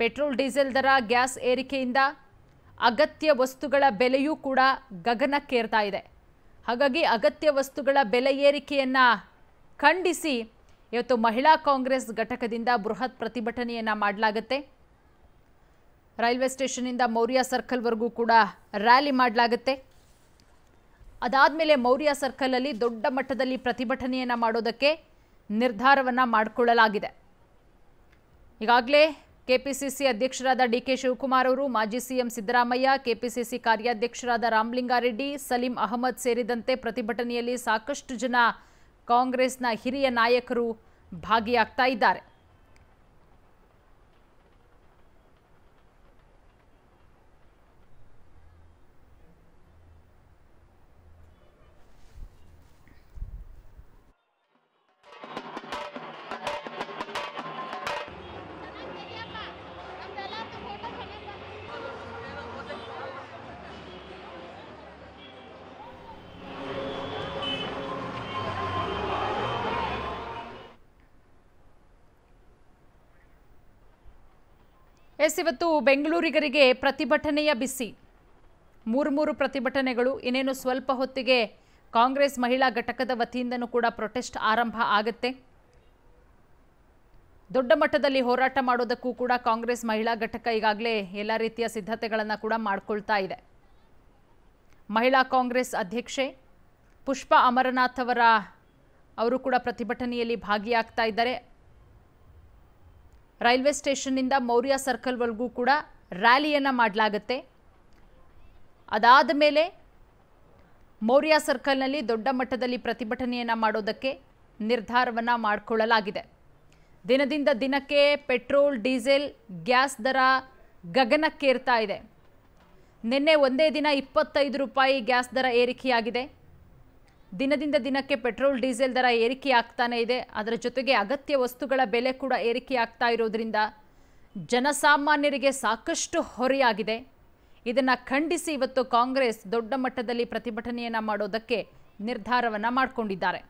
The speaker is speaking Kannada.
ಪೆಟ್ರೋಲ್ ಡೀಸೆಲ್ ದರ ಗ್ಯಾಸ್ ಏರಿಕೆಯಿಂದ ಅಗತ್ಯ ವಸ್ತುಗಳ ಬೆಲೆಯೂ ಕೂಡ ಗಗನಕ್ಕೇರ್ತಾ ಇದೆ ಹಾಗಾಗಿ ಅಗತ್ಯ ವಸ್ತುಗಳ ಬೆಲೆ ಏರಿಕೆಯನ್ನು ಖಂಡಿಸಿ ಇವತ್ತು ಮಹಿಳಾ ಕಾಂಗ್ರೆಸ್ ಘಟಕದಿಂದ ಬೃಹತ್ ಪ್ರತಿಭಟನೆಯನ್ನು ಮಾಡಲಾಗುತ್ತೆ ರೈಲ್ವೆ ಸ್ಟೇಷನ್ನಿಂದ ಮೌರ್ಯ ಸರ್ಕಲ್ವರೆಗೂ ಕೂಡ ರ್ಯಾಲಿ ಮಾಡಲಾಗುತ್ತೆ ಅದಾದಮೇಲೆ ಮೌರ್ಯ ಸರ್ಕಲಲ್ಲಿ ದೊಡ್ಡ ಮಟ್ಟದಲ್ಲಿ ಪ್ರತಿಭಟನೆಯನ್ನು ಮಾಡೋದಕ್ಕೆ ನಿರ್ಧಾರವನ್ನು ಮಾಡಿಕೊಳ್ಳಲಾಗಿದೆ ಈಗಾಗಲೇ ಕೆಪಿಸಿಸಿ ಅಧ್ಯಕ್ಷರಾದ ಡಿಕೆ ಶಿವಕುಮಾರ್ ಅವರು ಮಾಜಿ ಸಿಎಂ ಸಿದ್ದರಾಮಯ್ಯ ಕೆಪಿಸಿಸಿ ಕಾರ್ಯಾಧ್ಯಕ್ಷರಾದ ರಾಮಲಿಂಗಾರೆಡ್ಡಿ ಸಲೀಂ ಅಹಮದ್ ಸೇರಿದಂತೆ ಪ್ರತಿಭಟನೆಯಲ್ಲಿ ಸಾಕಷ್ಟು ಜನ ಕಾಂಗ್ರೆಸ್ನ ಹಿರಿಯ ನಾಯಕರು ಭಾಗಿಯಾಗ್ತಾ ಇದ್ದಾರೆ ಎಸ್ ಇವತ್ತು ಬೆಂಗಳೂರಿಗರಿಗೆ ಪ್ರತಿಭಟನೆಯ ಬಿಸಿ ಮೂರು ಮೂರು ಪ್ರತಿಭಟನೆಗಳು ಇನ್ನೇನು ಸ್ವಲ್ಪ ಹೊತ್ತಿಗೆ ಕಾಂಗ್ರೆಸ್ ಮಹಿಳಾ ಘಟಕದ ವತಿಯಿಂದನೂ ಕೂಡ ಪ್ರೊಟೆಸ್ಟ್ ಆರಂಭ ಆಗುತ್ತೆ ದೊಡ್ಡ ಮಟ್ಟದಲ್ಲಿ ಹೋರಾಟ ಮಾಡೋದಕ್ಕೂ ಕೂಡ ಕಾಂಗ್ರೆಸ್ ಮಹಿಳಾ ಘಟಕ ಈಗಾಗಲೇ ಎಲ್ಲ ರೀತಿಯ ಸಿದ್ಧತೆಗಳನ್ನು ಕೂಡ ಮಾಡಿಕೊಳ್ತಾ ಇದೆ ಮಹಿಳಾ ಕಾಂಗ್ರೆಸ್ ಅಧ್ಯಕ್ಷೆ ಪುಷ್ಪಾ ಅಮರನಾಥ್ ಅವರ ಅವರು ಕೂಡ ಪ್ರತಿಭಟನೆಯಲ್ಲಿ ಭಾಗಿಯಾಗ್ತಾ ಇದ್ದಾರೆ ರೈಲ್ವೆ ಸ್ಟೇಷನ್ನಿಂದ ಮೌರ್ಯ ಸರ್ಕಲ್ವರೆಗೂ ಕೂಡ ರ್ಯಾಲಿಯನ್ನು ಮಾಡಲಾಗತ್ತೆ ಅದಾದ ಮೇಲೆ ಮೌರ್ಯ ಸರ್ಕಲ್ನಲ್ಲಿ ದೊಡ್ಡ ಮಟ್ಟದಲ್ಲಿ ಪ್ರತಿಭಟನೆಯನ್ನು ಮಾಡೋದಕ್ಕೆ ನಿರ್ಧಾರವನ್ನು ಮಾಡಿಕೊಳ್ಳಲಾಗಿದೆ ದಿನದಿಂದ ದಿನಕ್ಕೆ ಪೆಟ್ರೋಲ್ ಡೀಸೆಲ್ ಗ್ಯಾಸ್ ದರ ಗಗನಕ್ಕೇರ್ತಾ ಇದೆ ನಿನ್ನೆ ಒಂದೇ ದಿನ ಇಪ್ಪತ್ತೈದು ರೂಪಾಯಿ ಗ್ಯಾಸ್ ದರ ಏರಿಕೆಯಾಗಿದೆ ದಿನದಿಂದ ದಿನಕ್ಕೆ ಪೆಟ್ರೋಲ್ ಡೀಸೆಲ್ ದರ ಏರಿಕೆಯಾಗ್ತಾನೆ ಇದೆ ಅದರ ಜೊತೆಗೆ ಅಗತ್ಯ ವಸ್ತುಗಳ ಬೆಲೆ ಕೂಡ ಏರಿಕೆಯಾಗ್ತಾ ಇರೋದ್ರಿಂದ ಜನಸಾಮಾನ್ಯರಿಗೆ ಸಾಕಷ್ಟು ಹೊರೆಯಾಗಿದೆ ಇದನ್ನು ಖಂಡಿಸಿ ಇವತ್ತು ಕಾಂಗ್ರೆಸ್ ದೊಡ್ಡ ಮಟ್ಟದಲ್ಲಿ ಪ್ರತಿಭಟನೆಯನ್ನು ಮಾಡೋದಕ್ಕೆ ನಿರ್ಧಾರವನ್ನು ಮಾಡಿಕೊಂಡಿದ್ದಾರೆ